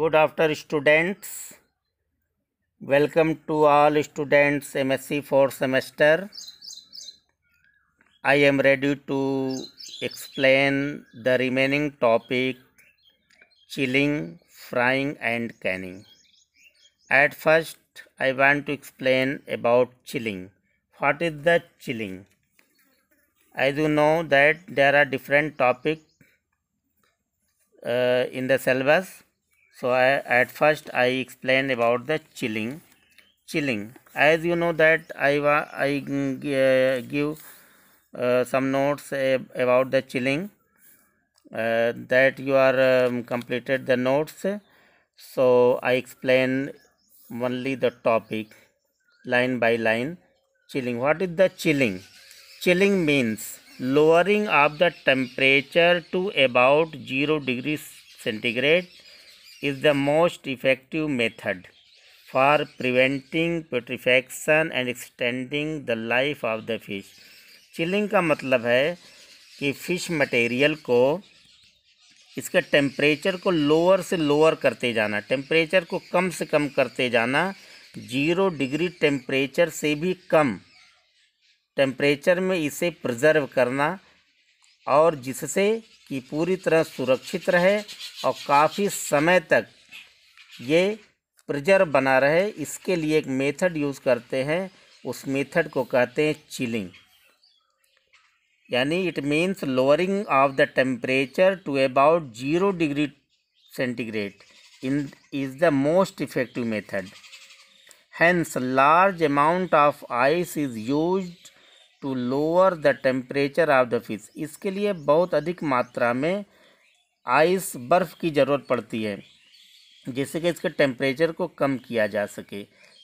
good after students welcome to all students msc 4 semester i am ready to explain the remaining topic chilling frying and canning at first i want to explain about chilling what is the chilling i do know that there are different topics uh, in the syllabus so I, at first i explain about the chilling chilling as you know that i wa, i uh, give uh, some notes uh, about the chilling uh, that you are um, completed the notes so i explain only the topic line by line chilling what is the chilling chilling means lowering of the temperature to about 0 degrees centigrade is the most effective method for preventing putrefaction and extending the life of the fish chilling का मतलब है कि fish material को इसका temperature को lower से lower करते जाना टेम्परेचर को कम से कम करते जाना जीरो डिग्री टेम्परेचर से भी कम टेम्परेचर में इसे प्रिजर्व करना और जिससे कि पूरी तरह सुरक्षित रहे और काफ़ी समय तक ये प्रिजर बना रहे इसके लिए एक मेथड यूज़ करते हैं उस मेथड को कहते हैं चिलिंग यानी it means lowering of the temperature to about zero degree centigrade in is the most effective method hence large amount of ice is use to lower the temperature of the fish इसके लिए बहुत अधिक मात्रा में ice बर्फ़ की ज़रूरत पड़ती है जिससे कि इसके टेम्परेचर को कम किया जा सके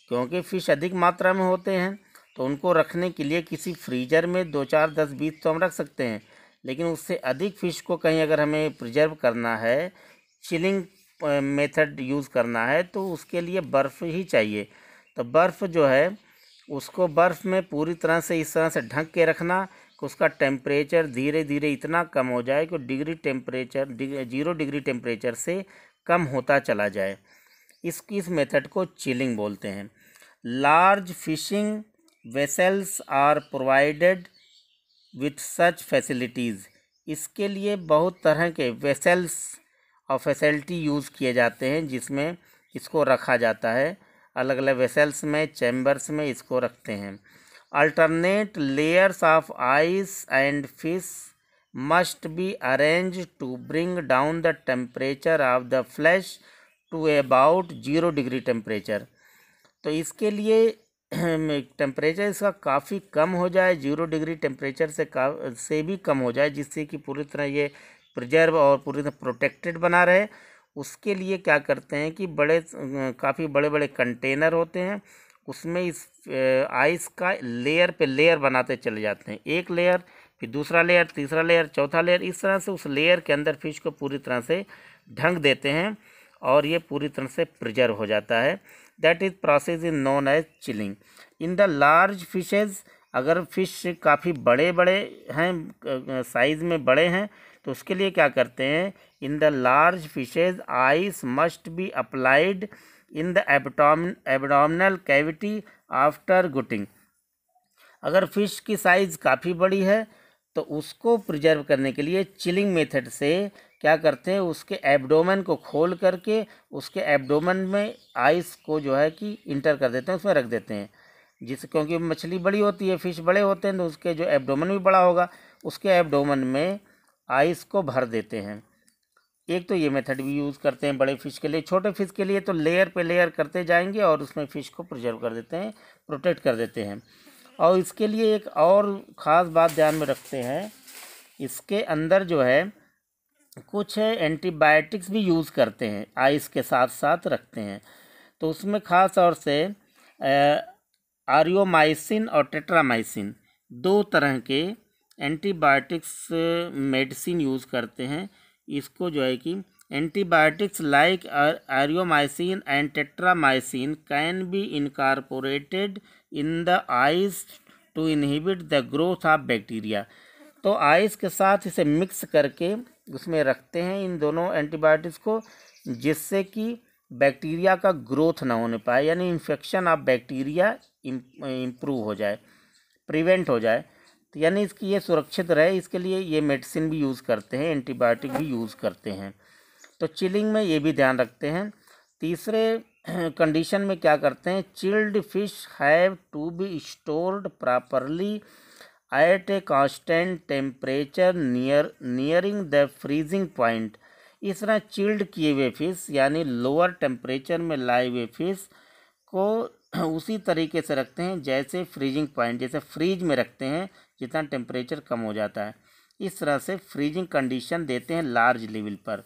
क्योंकि फ़िश अधिक मात्रा में होते हैं तो उनको रखने के लिए किसी फ्रीजर में दो चार दस बीस तो हम रख सकते हैं लेकिन उससे अधिक फ़िश को कहीं अगर हमें प्रिजर्व करना है चिलिंग मेथड यूज़ करना है तो उसके लिए बर्फ़ ही चाहिए तो बर्फ़ जो है उसको बर्फ़ में पूरी तरह से इस तरह से ढक के रखना कि उसका टेम्परेचर धीरे धीरे इतना कम हो जाए कि डिग्री टेम्परेचर डिग, जीरो डिग्री टेम्परेचर से कम होता चला जाए इस इस मेथड को चिलिंग बोलते हैं large fishing vessels are provided with such facilities इसके लिए बहुत तरह के वेसल्स और फैसिलिटी यूज़ किए जाते हैं जिसमें इसको रखा जाता है अलग अलग वेसल्स में चैम्बर्स में इसको रखते हैं alternate layers of ice and fish must be arrange to bring down the temperature of the flash to about zero degree temperature तो इसके लिए टेम्परेचर इसका काफ़ी कम हो जाए जीरो डिग्री टेम्परेचर से का से भी कम हो जाए जिससे कि पूरी तरह ये प्रिजर्व और पूरी तरह प्रोटेक्टेड बना रहे उसके लिए क्या करते हैं कि बड़े काफ़ी बड़े बड़े कंटेनर होते हैं उसमें इस आइस का लेयर पे लेयर बनाते चले जाते हैं एक लेयर फिर दूसरा लेयर तीसरा लेयर चौथा लेयर इस तरह से उस लेयर के अंदर फिश को पूरी तरह से ढंग देते हैं और ये पूरी तरह से प्रिजर्व हो जाता है that is process is known as chilling in the large fishes अगर फिश काफ़ी बड़े बड़े हैं साइज़ में बड़े हैं तो उसके लिए क्या करते हैं in the large fishes ice must be applied in the एबडोम एबडोमिनल कैविटी आफ्टर गुटिंग अगर फिश की साइज़ काफ़ी बड़ी है तो उसको प्रिजर्व करने के लिए चिलिंग मेथड से क्या करते हैं उसके एब्डोमेन को खोल करके उसके एब्डोमेन में आइस को जो है कि इंटर कर देते हैं उसमें रख देते हैं जिस क्योंकि मछली बड़ी होती है फिश बड़े होते हैं तो उसके जो एब्डोमेन भी बड़ा होगा उसके एब्डोमेन में आइस को भर देते हैं एक तो ये मेथड भी यूज़ करते हैं बड़े फ़िश के लिए छोटे फ़िश के लिए तो लेयर पे लेयर करते जाएंगे और उसमें फ़िश को प्रिजर्व कर देते हैं प्रोटेक्ट कर देते हैं और इसके लिए एक और ख़ास बात ध्यान में रखते हैं इसके अंदर जो है कुछ एंटीबायोटिक्स भी यूज़ करते हैं आइस के साथ साथ रखते हैं तो उसमें ख़ास तौर से आर्योमाइसिन और टेट्रामाइसिन दो तरह के एंटीबायोटिक्स मेडिसिन यूज़ करते हैं इसको जो है कि antibiotics like aureomycin and tetramycin can be incorporated in the ice to inhibit the growth of bacteria तो आइस के साथ इसे मिक्स करके उसमें रखते हैं इन दोनों एंटीबायोटिक्स को जिससे कि बैक्टीरिया का ग्रोथ ना होने पाए यानी इन्फेक्शन ऑफ बैक्टीरिया इम्प्रूव हो जाए प्रिवेंट हो जाए तो यानी इसकी ये सुरक्षित रहे इसके लिए ये मेडिसिन भी यूज़ करते हैं एंटीबायोटिक भी यूज़ करते हैं तो चिलिंग में ये भी ध्यान रखते हैं तीसरे कंडीशन में क्या करते हैं chilled fish have to be stored properly at a constant temperature near nearing the freezing point इस तरह चिल्ड किए हुए फिश यानी लोअर टेम्परेचर में लाए हुए फिश को उसी तरीके से रखते हैं जैसे फ्रीजिंग पॉइंट जैसे फ्रीज में रखते हैं जितना टेम्परेचर कम हो जाता है इस तरह से फ्रीजिंग कंडीशन देते हैं लार्ज लेवल पर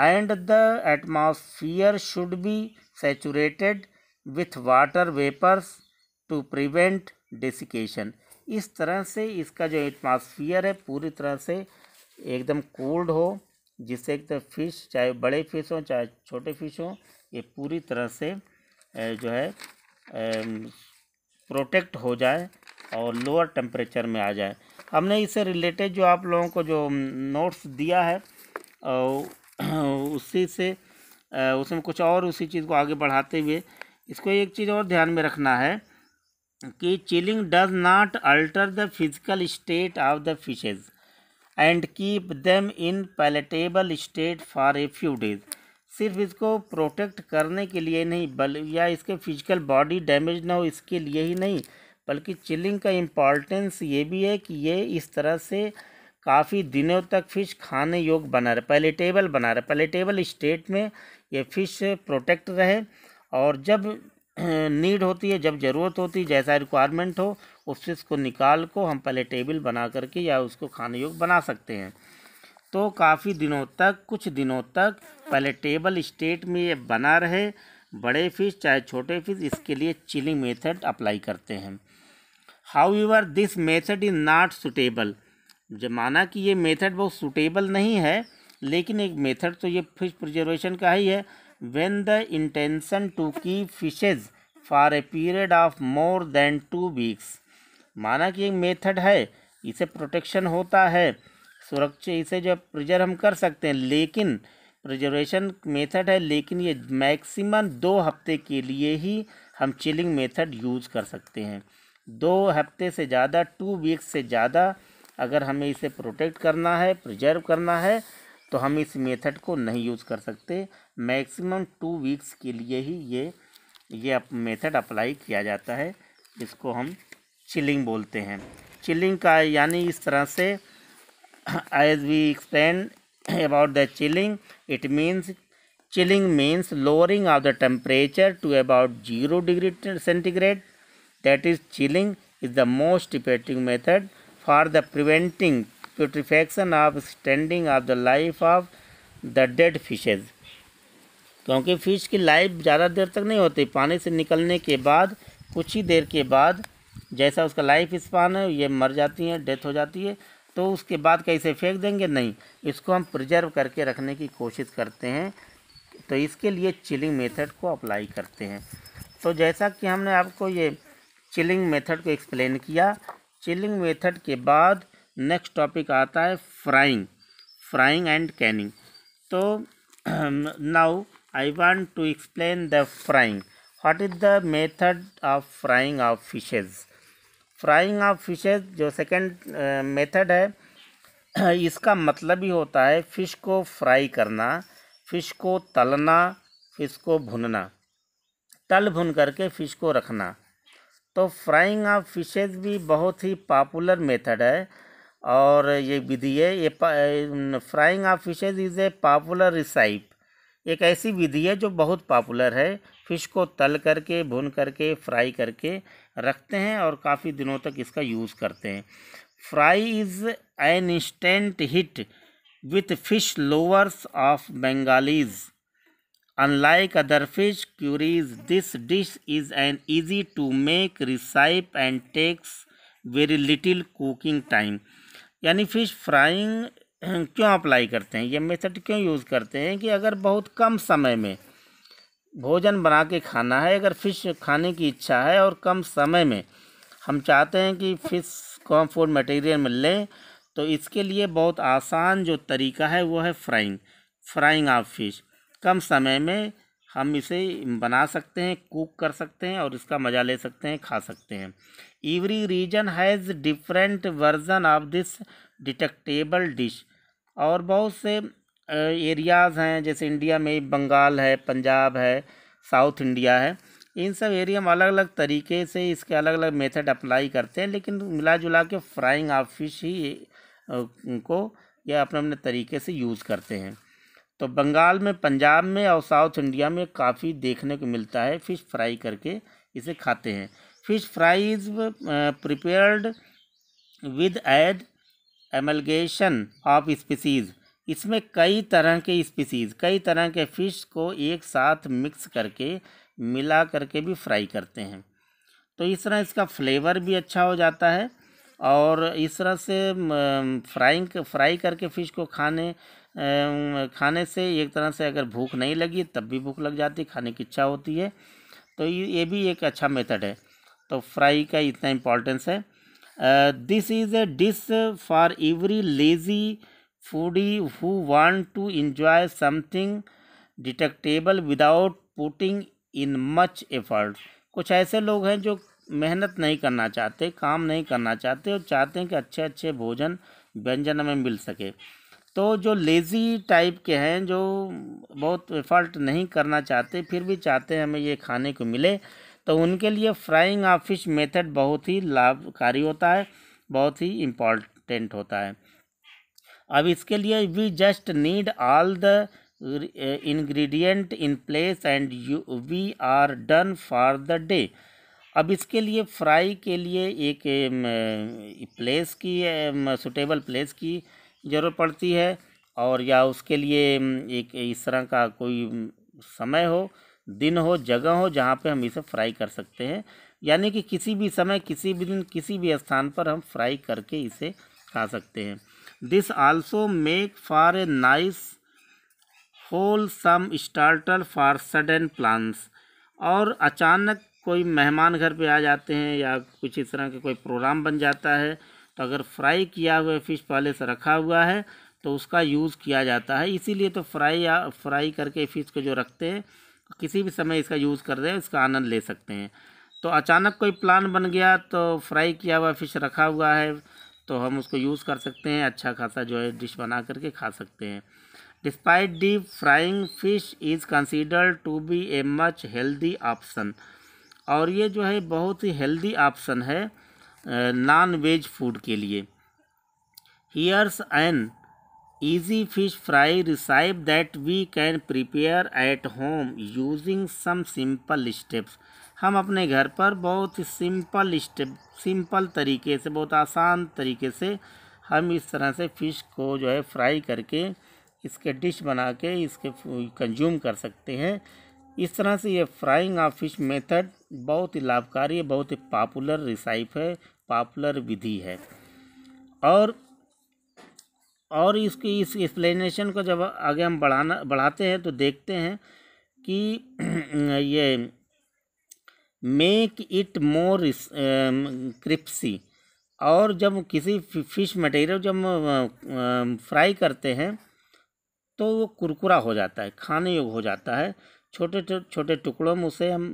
and the atmosphere should be saturated with water vapours to prevent desiccation इस तरह से इसका जो एटमॉस्फियर है पूरी तरह से एकदम कोल्ड हो जिससे एक तो फिश चाहे बड़े फिश हों चाहे छोटे फिश हों ये पूरी तरह से जो है प्रोटेक्ट हो जाए और लोअर टेम्परेचर में आ जाए हमने इससे रिलेटेड जो आप लोगों को जो नोट्स दिया है उसी से उसमें कुछ और उसी चीज़ को आगे बढ़ाते हुए इसको एक चीज़ और ध्यान में रखना है कि chilling does not alter the physical state of the fishes and keep them in palatable state for a few days सिर्फ इसको प्रोटेक्ट करने के लिए नहीं बल या इसके फिजिकल बॉडी डैमेज ना हो इसके लिए ही नहीं बल्कि चिलिंग का इम्पॉर्टेंस ये भी है कि ये इस तरह से काफ़ी दिनों तक फ़िश खाने योग्य बना रहे पैलेटेबल बना रहे पैलेटेबल स्टेट में ये फ़िश प्रोटेक्ट रहे और जब नीड होती है जब ज़रूरत होती है जैसा रिक्वायरमेंट हो उस फिश को निकाल को हम टेबल बना करके या उसको खाने योग्य बना सकते हैं तो काफ़ी दिनों तक कुछ दिनों तक टेबल स्टेट में ये बना रहे बड़े फिश चाहे छोटे फिश इसके लिए चिलिंग मेथड अप्लाई करते हैं however this method is not suitable जब माना कि ये मेथड बहुत सुटेबल नहीं है लेकिन एक मेथड तो ये फिश प्रिजर्वेशन का ही है when the intention to keep fishes for a period of more than two weeks माना कि एक मेथड है इसे प्रोटेक्शन होता है सुरक्षा इसे जो प्रिजर्व हम कर सकते हैं लेकिन प्रिजर्वेशन मेथड है लेकिन ये मैक्सिमम दो हफ्ते के लिए ही हम चिलिंग मेथड यूज़ कर सकते हैं दो हफ्ते से ज़्यादा टू वीक्स से ज़्यादा अगर हमें इसे प्रोटेक्ट करना है प्रिजर्व करना है तो हम इस मेथड को नहीं यूज़ कर सकते मैक्सिमम टू वीक्स के लिए ही ये ये मेथड अप्लाई किया जाता है इसको हम चिलिंग बोलते हैं चिलिंग का यानी इस तरह से as we explain about the chilling it means chilling means lowering of the temperature to about zero degree centigrade that is chilling is the most effective method for the preventing putrefaction of standing of the life of the dead fishes क्योंकि fish की life ज़्यादा देर तक नहीं होती पानी से निकलने के बाद कुछ ही देर के बाद जैसा उसका लाइफ स्पान है ये मर जाती है डेथ हो जाती है तो उसके बाद कैसे फेंक देंगे नहीं इसको हम प्रिजर्व करके रखने की कोशिश करते हैं तो इसके लिए चिलिंग मेथड को अप्लाई करते हैं तो जैसा कि हमने आपको ये चिलिंग मेथड को एक्सप्लेन किया चिलिंग मेथड के बाद नेक्स्ट टॉपिक आता है फ्राइंग फ्राइंग एंड कैनिंग तो now I want to explain the frying what is the method of frying of fishes frying of fishes जो सेकंड मेथड है इसका मतलब ही होता है फ़िश को फ्राई करना फ़िश को तलना फ़िश को भुनना तल भुन करके फ़िश को रखना तो फ्राइंग ऑफ फिशेज भी बहुत ही पॉपुलर मेथड है और ये विधि है ये frying of fishes is a popular recipe एक ऐसी विधि है जो बहुत पॉपुलर है फ़िश को तल करके भुन करके फ्राई करके रखते हैं और काफ़ी दिनों तक इसका यूज़ करते हैं fry is an instant hit with fish lovers of Bengalis unlike other fish curries this dish is an easy to make recipe and takes very little cooking time यानी फ़िश फ्राइंग क्यों अप्लाई करते हैं ये method क्यों use करते हैं कि अगर बहुत कम समय में भोजन बना के खाना है अगर फ़िश खाने की इच्छा है और कम समय में हम चाहते हैं कि फ़िश को हम फूड मटेरियल मिल लें तो इसके लिए बहुत आसान जो तरीका है वो है फ्राइंग फ्राइंग ऑफ फ़िश कम समय में हम इसे बना सकते हैं कुक कर सकते हैं और इसका मज़ा ले सकते हैं खा सकते हैं every region has different version of this detectable dish और बहुत से एरियाज़ हैं जैसे इंडिया में बंगाल है पंजाब है साउथ इंडिया है इन सब एरिया में अलग अलग तरीके से इसके अलग अलग मेथड अप्लाई करते हैं लेकिन मिला जुला के फ्राइंग ऑफ फिश ही को यह अपने अपने तरीके से यूज़ करते हैं तो बंगाल में पंजाब में और साउथ इंडिया में काफ़ी देखने को मिलता है फ़िश फ्राई करके इसे खाते हैं फ़िश फ्राइज प्रिपेयर्ड विद एड एमलगेशन ऑफ स्पीसीज़ इसमें कई तरह के स्पीसीज़ कई तरह के फ़िश को एक साथ मिक्स करके मिला करके भी फ्राई करते हैं तो इस तरह इसका फ्लेवर भी अच्छा हो जाता है और इस तरह से फ्राइंग फ्राई करके फ़िश को खाने खाने से एक तरह से अगर भूख नहीं लगी तब भी भूख लग जाती खाने की इच्छा होती है तो ये भी एक अच्छा मेथड है तो फ्राई का इतना इम्पोर्टेंस है this is a dish for every lazy foodie who want to enjoy something detectable without putting in much effort कुछ ऐसे लोग हैं जो मेहनत नहीं करना चाहते काम नहीं करना चाहते और चाहते हैं कि अच्छे अच्छे भोजन व्यंजन हमें मिल सके तो जो लेज़ी टाइप के हैं जो बहुत फॉल्ट नहीं करना चाहते फिर भी चाहते हैं हमें ये खाने को मिले तो उनके लिए फ्राइंग ऑफ फिश मेथड बहुत ही लाभकारी होता है बहुत ही इम्पॉर्टेंट होता है अब इसके लिए we just need all the ingredient in place and you we are done for the day अब इसके लिए फ्राई के लिए एक प्लेस की सुटेबल प्लेस की ज़रूरत पड़ती है और या उसके लिए एक इस तरह का कोई समय हो दिन हो जगह हो जहाँ पे हम इसे फ्राई कर सकते हैं यानी कि किसी भी समय किसी भी दिन किसी भी स्थान पर हम फ्राई करके इसे खा सकते हैं this also make for a nice wholesome starter for sudden plans और अचानक कोई मेहमान घर पे आ जाते हैं या कुछ इस तरह के कोई प्रोग्राम बन जाता है तो अगर फ्राई किया हुआ फ़िश पहले से रखा हुआ है तो उसका यूज़ किया जाता है इसीलिए तो फ्राई या फ्राई करके फ़िश को जो रखते हैं किसी भी समय इसका यूज़ कर रहे हैं इसका आनंद ले सकते हैं तो अचानक कोई प्लान बन गया तो फ्राई किया हुआ फ़िश रखा हुआ है तो हम उसको यूज़ कर सकते हैं अच्छा खासा जो है डिश बना करके खा सकते हैं despite deep frying fish is considered to be a much healthy option और ये जो है बहुत ही हेल्दी ऑप्शन है नॉन वेज फूड के लिए here's an easy fish fry recipe that we can prepare at home using some simple steps हम अपने घर पर बहुत ही सिंपल स्टेप सिंपल तरीके से बहुत आसान तरीके से हम इस तरह से फ़िश को जो है फ्राई करके इसके डिश बना के इसके कंज्यूम कर सकते हैं इस तरह से ये फ्राइंग ऑफ फिश मेथड बहुत ही लाभकारी है बहुत ही पॉपुलर रिसाइफ है पॉपुलर विधि है और और इसकी इस एक्सप्लेनेशन को जब आगे हम बढ़ाना बढ़ाते हैं तो देखते हैं कि ये मेक इट मोर क्रिप्सी और जब किसी फिश मटेरियल जब फ्राई um, करते हैं तो वो कुरकुरा हो जाता है खाने योग हो जाता है छोटे छोटे टुकड़ों में उसे हम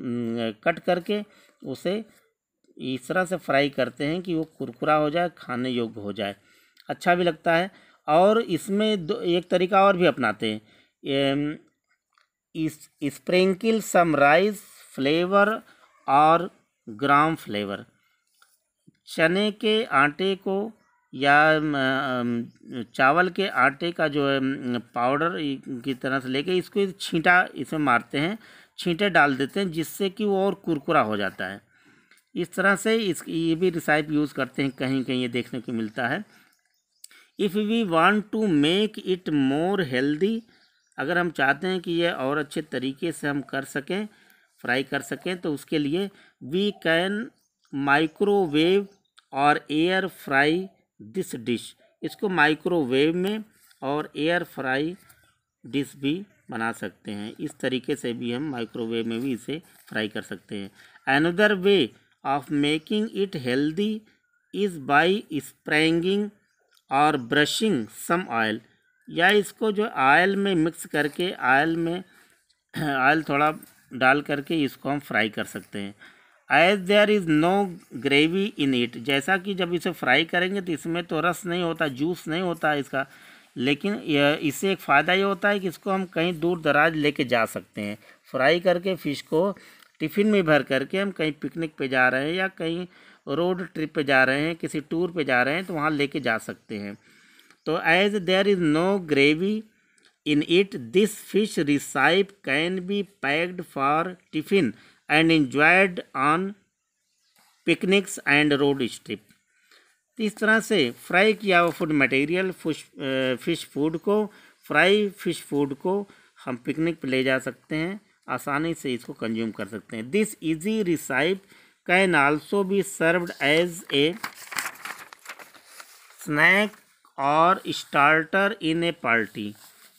कट करके उसे इस तरह से फ्राई करते हैं कि वो कुरकुरा हो जाए खाने योग्य हो जाए अच्छा भी लगता है और इसमें दो एक तरीका और भी अपनाते हैं इस स्प्रिंकिल समराइज फ्लेवर और ग्राम फ्लेवर चने के आटे को या चावल के आटे का जो है पाउडर की तरह से लेके इसको छींटा इसमें मारते हैं छींटे डाल देते हैं जिससे कि वो और कुरकुरा हो जाता है इस तरह से इस ये भी रिसाइप यूज़ करते हैं कहीं कहीं ये देखने को मिलता है if we want to make it more healthy अगर हम चाहते हैं कि ये और अच्छे तरीके से हम कर सकें फ्राई कर सकें तो उसके लिए वी कैन माइक्रोवेव और एयर फ्राई दिस डिश इसको माइक्रोवेव में और एयर फ्राई डिश भी बना सकते हैं इस तरीके से भी हम माइक्रोवेव में भी इसे फ्राई कर सकते हैं another way of making it healthy is by sprinkling और ब्रशिंग सम ऑयल या इसको जो आयल में मिक्स करके आयल में ऑयल थोड़ा डाल करके इसको हम फ्राई कर सकते हैं as there is no gravy in it जैसा कि जब इसे फ्राई करेंगे तो इसमें तो रस नहीं होता जूस नहीं होता इसका लेकिन इससे एक फ़ायदा ये होता है कि इसको हम कहीं दूर दराज लेके जा सकते हैं फ्राई करके फ़िश को टिफ़िन में भर करके हम कहीं पिकनिक पे जा रहे हैं या कहीं रोड ट्रिप पे जा रहे हैं किसी टूर पे जा रहे हैं तो वहाँ लेके जा सकते हैं तो as there is no gravy in it this fish recipe can be packed for tiffin and enjoyed on picnics and road strip इस तरह से फ्राई किया हुआ फूड मटेरियल फिश फूड को फ्राई फिश फूड को हम पिकनिक पर ले जा सकते हैं आसानी से इसको कंज्यूम कर सकते हैं this easy recipe can also be served as a snack और स्टार्टर इन ए पार्टी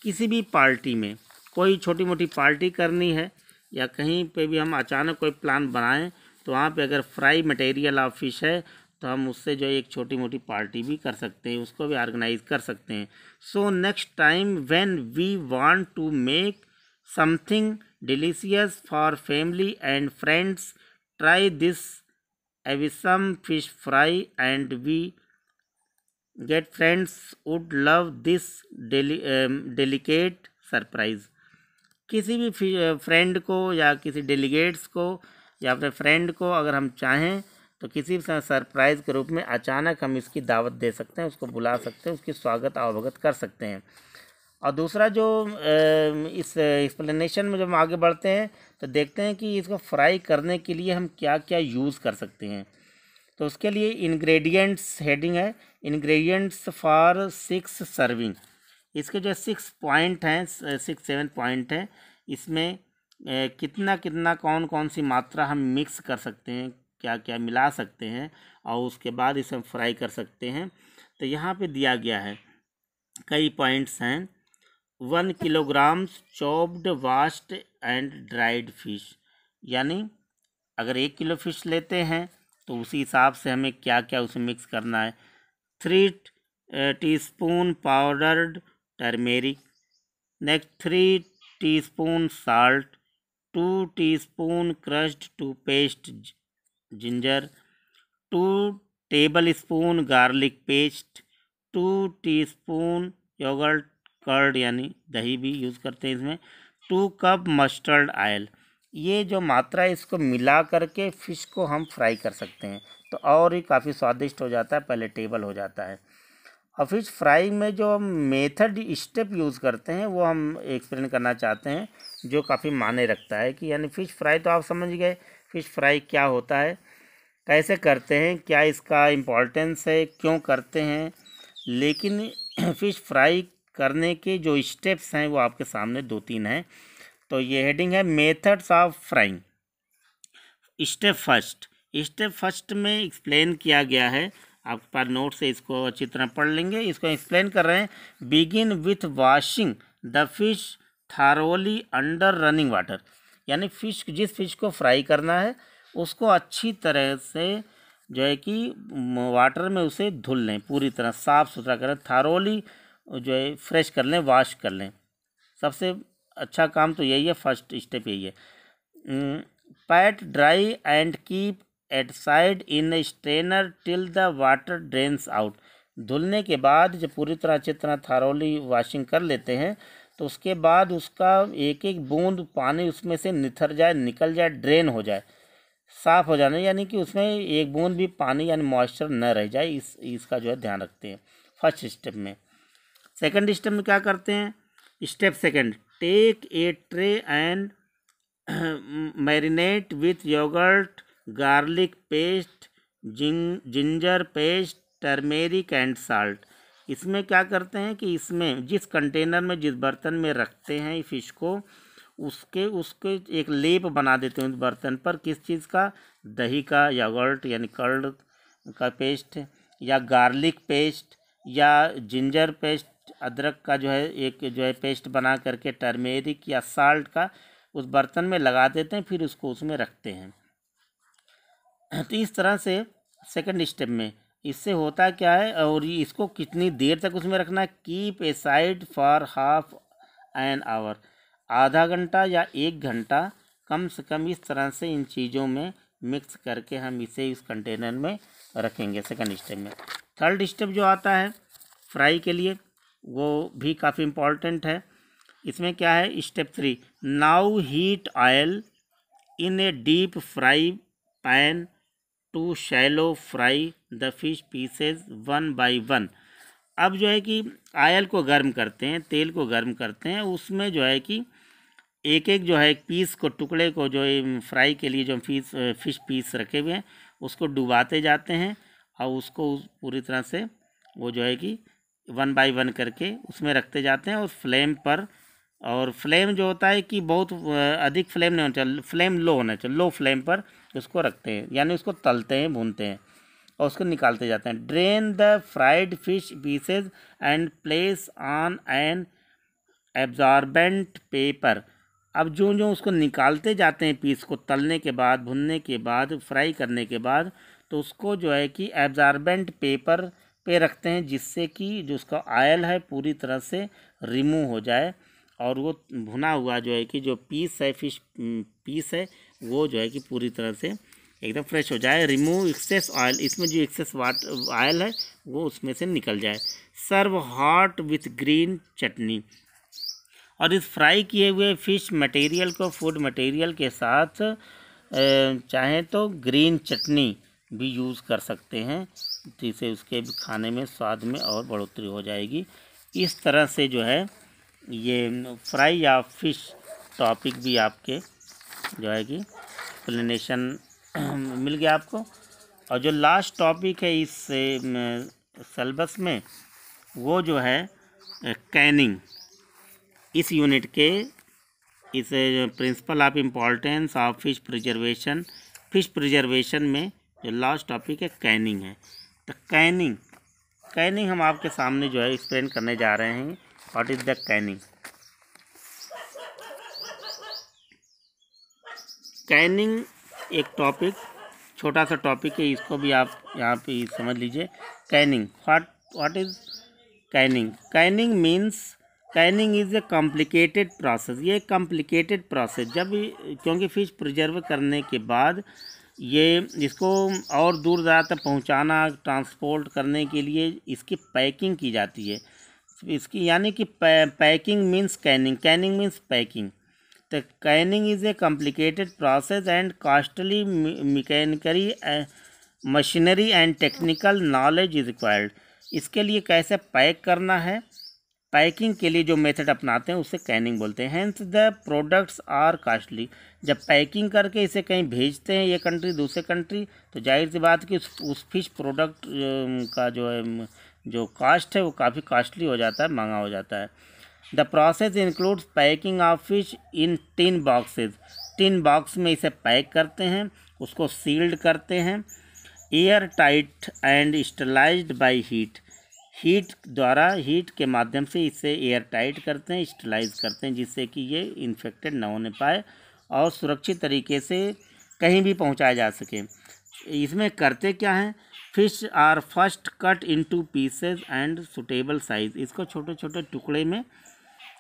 किसी भी पार्टी में कोई छोटी मोटी पार्टी करनी है या कहीं पे भी हम अचानक कोई प्लान बनाएं तो वहाँ पे अगर फ्राई मटेरियल ऑफ फिश है तो हम उससे जो एक छोटी मोटी पार्टी भी कर सकते हैं उसको भी ऑर्गेनाइज कर सकते हैं so next time when we want to make something delicious for family and friends try this awesome fish fry and we get friends would love this delicate surprise किसी भी फ्रेंड को या किसी डेलीगेट्स को या अपने फ्रेंड को अगर हम चाहें तो किसी भी सरप्राइज़ के रूप में अचानक हम इसकी दावत दे सकते हैं उसको बुला सकते हैं उसकी स्वागत अवगत कर सकते हैं और दूसरा जो इस एक्सप्लेनेशन में जब हम आगे बढ़ते हैं तो देखते हैं कि इसको फ्राई करने के लिए हम क्या क्या यूज़ कर सकते हैं तो उसके लिए इंग्रेडिएंट्स हेडिंग है इंग्रेडिएंट्स फॉर सिक्स सर्विंग इसके जो सिक्स पॉइंट हैं सिक्स सेवन पॉइंट हैं इसमें uh, कितना कितना कौन कौन सी मात्रा हम मिक्स कर सकते हैं क्या क्या मिला सकते हैं और उसके बाद इसे हम फ्राई कर सकते हैं तो यहाँ पे दिया गया है कई पॉइंट्स हैं one kilograms chopped washed and dried fish यानी अगर एक किलो फिश लेते हैं तो उसी हिसाब से हमें क्या क्या उसे मिक्स करना है three teaspoon powdered turmeric next three teaspoon salt two teaspoon crushed to paste ginger two tablespoon garlic paste two teaspoon yogurt curd यानी दही भी यूज़ करते हैं इसमें टू कप मस्टर्ड आयल ये जो मात्रा है इसको मिला करके फ़िश को हम फ्राई कर सकते हैं तो और ही काफ़ी स्वादिष्ट हो जाता है पहले टेबल हो जाता है और फिश फ्राई में जो हम मेथड स्टेप यूज़ करते हैं वो हम एक्सप्लेन करना चाहते हैं जो काफ़ी माने रखता है कि यानी फ़िश फ्राई तो आप समझ गए फ़िश फ्राई क्या होता है कैसे करते हैं क्या इसका इम्पोर्टेंस है क्यों करते हैं लेकिन फ़िश फ्राई करने के जो स्टेप्स हैं वो आपके सामने दो तीन हैं तो ये हेडिंग है methods of frying step first step first में एक्सप्लेन किया गया है आपके पास नोट से इसको अच्छी तरह पढ़ लेंगे इसको एक्सप्लेन कर रहे हैं begin with washing the fish thoroughly under running water यानी फिश जिस फिश को फ्राई करना है उसको अच्छी तरह से जो है कि वाटर में उसे धुल लें पूरी तरह साफ़ सुथरा करें थारोली जो है फ्रेश कर लें वाश कर लें सबसे अच्छा काम तो यही है फर्स्ट स्टेप यही है pat dry and keep at side in strainer till the water drains out धुलने के बाद जब पूरी तरह अच्छी तरह थारोली वॉशिंग कर लेते हैं तो उसके बाद उसका एक एक बूंद पानी उसमें से निथर जाए निकल जाए ड्रेन हो जाए साफ़ हो जाने यानी कि उसमें एक बूंद भी पानी यानी मॉइस्चर न रह जाए इस इसका जो है ध्यान रखते हैं फर्स्ट स्टेप में सेकंड स्टेप में क्या करते हैं step second take a tray and marinate with yogurt garlic paste जिं ginger paste turmeric and salt इसमें क्या करते हैं कि इसमें जिस कंटेनर में जिस बर्तन में रखते हैं फिश को उसके उसके एक लेप बना देते हैं उस बर्तन पर किस चीज़ का दही का यागर्ट यानी कर्ड का पेस्ट या गार्लिक पेस्ट या जिंजर पेस्ट अदरक का जो है एक जो है पेस्ट बना करके टर्मेरिक या साल्ट का उस बर्तन में लगा देते हैं फिर उसको उसमें रखते हैं तो इस तरह से सेकंड स्टेप में इससे होता क्या है और इसको कितनी देर तक उसमें रखना है keep a side for half an hour आधा घंटा या एक घंटा कम से कम इस तरह से इन चीज़ों में मिक्स करके हम इसे इस कंटेनर में रखेंगे सेकंड स्टेप में थर्ड स्टेप जो आता है फ्राई के लिए वो भी काफ़ी इम्पॉर्टेंट है इसमें क्या है step three now heat oil in a deep fry pan to shallow fry the fish pieces one by one अब जो है कि आयल को गर्म करते हैं तेल को गर्म करते हैं उसमें जो है कि एक एक जो है पीस को टुकड़े को जो फ्राई के लिए जो फीस फिश पीस रखे हुए हैं उसको डुबाते जाते हैं और उसको पूरी तरह से वो जो है कि वन बाय वन करके उसमें रखते जाते हैं और फ्लेम पर और फ्लेम जो होता है कि बहुत अधिक फ्लेम नहीं होना चाहिए फ्लेम लो होना चाहिए लो फ्लेम पर उसको रखते हैं यानी उसको तलते हैं भूनते हैं और उसको निकालते जाते हैं drain the fried fish pieces and place on an absorbent paper अब जो जो उसको निकालते जाते हैं पीस को तलने के बाद भुनने के बाद फ्राई करने के बाद तो उसको जो है कि एब्जॉर्बेंट पेपर पे रखते हैं जिससे कि जो उसका आयल है पूरी तरह से रिमूव हो जाए और वो भुना हुआ जो है कि जो पीस है फिश पीस हम्म, है वो जो है कि पूरी तरह से एकदम फ्रेश हो जाए रिमूव एक्सेस ऑयल इसमें जो एक्सेस वाट ऑयल है वो उसमें से निकल जाए serve hot with green chutney और इस फ्राई किए हुए फ़िश मटेरियल को फूड मटेरियल के साथ चाहें तो ग्रीन चटनी भी यूज़ कर सकते हैं जिससे उसके खाने में स्वाद में और बढ़ोतरी हो जाएगी इस तरह से जो है ये फ्राई या फ़िश टॉपिक भी आपके जो है कि एक्सप्लेशन मिल गया आपको और जो लास्ट टॉपिक है इस सेलेबस में वो जो है कैनिंग इस यूनिट के इस principle of importance of fish preservation fish preservation में जो लास्ट टॉपिक है कैनिंग है तो कैनिंग कैनिंग हम आपके सामने जो है एक्सप्लेन करने जा रहे हैं what is the canning scanning एक टॉपिक छोटा सा टॉपिक है इसको भी आप यहाँ पे समझ लीजिए canning what what is canning canning means canning is a complicated process ये कॉम्प्लिकेटेड प्रोसेस जब क्योंकि फ़िश प्रिजर्व करने के बाद ये इसको और दूर दराज तक पहुँचाना ट्रांसपोर्ट करने के लिए इसकी पैकिंग की जाती है इसकी यानी कि पै, packing means canning canning means packing the canning is a complicated process and costly mechanical machinery and technical knowledge is required इसके लिए कैसे पैक करना है पैकिंग के लिए जो मेथड अपनाते हैं उसे कैनिंग बोलते हैं hence the products are costly जब पैकिंग करके इसे कहीं भेजते हैं ये कंट्री दूसरे कंट्री तो जाहिर सी बात कि उस उस फिश प्रोडक्ट um, का जो है um, जो कास्ट है वो काफ़ी कास्टली हो जाता है महंगा हो जाता है the process includes packing of fish in tin boxes tin box में इसे पैक करते हैं उसको सील्ड करते हैं air tight and sterilize by heat heat द्वारा हीट के माध्यम से इसे एयर टाइट करते हैं स्टलाइज करते हैं जिससे कि ये इन्फेक्टेड ना होने पाए और सुरक्षित तरीके से कहीं भी पहुंचाया जा सके इसमें करते क्या हैं fish are first cut into pieces and suitable size इसको छोटे छोटे टुकड़े में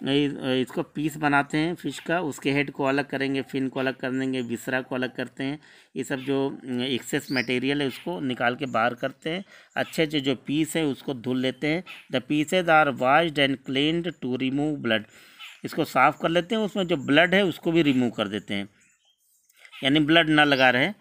इसको पीस बनाते हैं फिश का उसके हेड को अलग करेंगे फिन को अलग कर देंगे विसरा को अलग करते हैं ये सब जो एक्सेस मटेरियल है उसको निकाल के बाहर करते हैं अच्छे अच्छे जो पीस है उसको धुल लेते हैं the pieces are washed and cleaned to remove blood इसको साफ़ कर लेते हैं उसमें जो ब्लड है उसको भी रिमूव कर देते हैं यानी ब्लड ना लगा रहे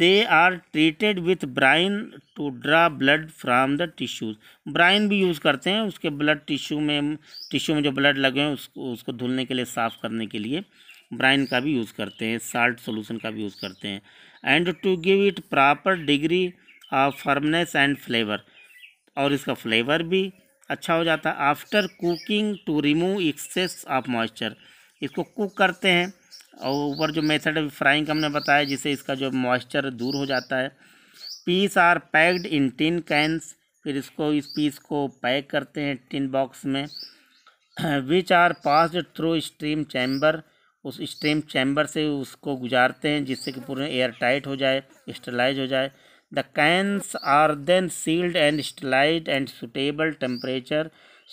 they are treated with brine to draw blood from the tissues brine भी यूज़ करते हैं उसके ब्लड टिश्यू में टिश्यू में जो ब्लड लगे हैं उसको उसको धुलने के लिए साफ़ करने के लिए ब्राइन का भी यूज़ करते हैं साल्ट सोलूशन का भी यूज़ करते हैं and to give it proper degree of firmness and flavour और इसका फ्लेवर भी अच्छा हो जाता है after cooking to remove excess of moisture इसको कुक करते हैं और ऊपर जो मेथड फ्राइंग का हमने बताया जिससे इसका जो मॉइस्चर दूर हो जाता है piece are packed in tin cans फिर इसको इस पीस को पैक करते हैं टिन बॉक्स में which are passed through stream chamber उस स्ट्रीम चैम्बर से उसको गुजारते हैं जिससे कि पूरे एयर टाइट हो जाए स्टलाइज हो जाए the cans are then sealed and sterilise and suitable temperature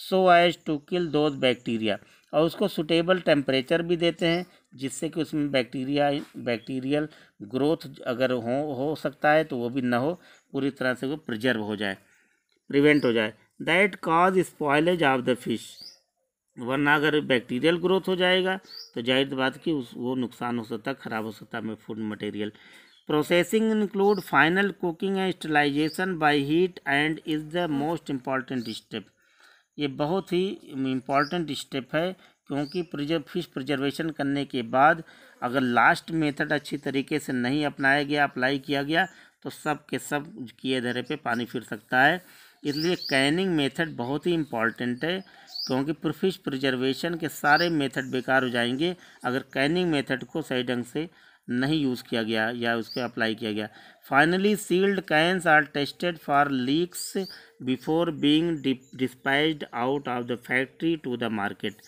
so as to kill those bacteria और उसको सुटेबल टेम्परेचर भी देते हैं जिससे कि उसमें बैक्टीरिया बैक्टीरियल ग्रोथ अगर हो हो सकता है तो वो भी ना हो पूरी तरह से वो प्रिजर्व हो जाए प्रिवेंट हो जाए that cause spoilage of the fish वरना अगर बैक्टीरियल ग्रोथ हो जाएगा तो जाहिर बात की उस वो नुकसान हो सकता है ख़राब हो सकता है food material processing include final cooking and sterilisation by heat and is the most important step ये बहुत ही इम्पॉर्टेंट स्टेप है क्योंकि प्रिजर्व फिश प्रिजर्वेशन करने के बाद अगर लास्ट मेथड अच्छी तरीके से नहीं अपनाया गया अप्लाई किया गया तो सब के सब किए धरे पे पानी फिर सकता है इसलिए कैनिंग मेथड बहुत ही इम्पॉर्टेंट है क्योंकि फिश प्रिजर्वेशन के सारे मेथड बेकार हो जाएंगे अगर कैनिंग मेथड को सही ढंग से नहीं यूज़ किया गया या उसके अप्लाई किया गया finally sealed cans are tested for leaks before being dispatched out of the factory to the market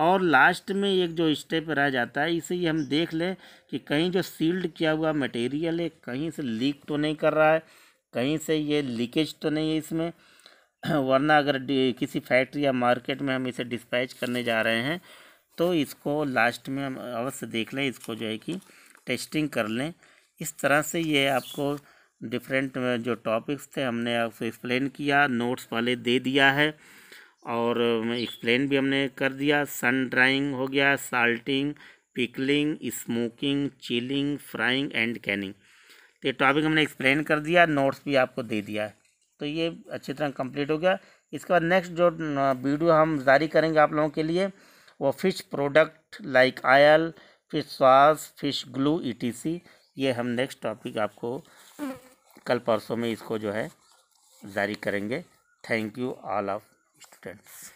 और लास्ट में एक जो स्टेप रह जाता है इसे ही हम देख लें कि कहीं जो सील्ड किया हुआ मटेरियल है कहीं से लीक तो नहीं कर रहा है कहीं से ये लीकेज तो नहीं है इसमें वरना अगर किसी फैक्ट्री या मार्केट में हम इसे डिस्पैच करने जा रहे हैं तो इसको लास्ट में हम अवश्य देख लें इसको जो है कि टेस्टिंग कर लें इस तरह से ये आपको डिफरेंट जो टॉपिक्स थे हमने आपको एक्सप्लेन किया नोट्स वाले दे दिया है और एक्सप्लेन भी हमने कर दिया सन ड्राइंग हो गया salting pickling smoking chilling frying and canning तो ये टॉपिक हमने एक्सप्लेन कर दिया नोट्स भी आपको दे दिया है तो ये अच्छी तरह कंप्लीट हो गया इसके बाद नेक्स्ट जो वीडियो हम जारी करेंगे आप लोगों के लिए वो fish product like oil fish sauce fish glue ई ये हम नेक्स्ट टॉपिक आपको कल परसों में इसको जो है जारी करेंगे thank you all of students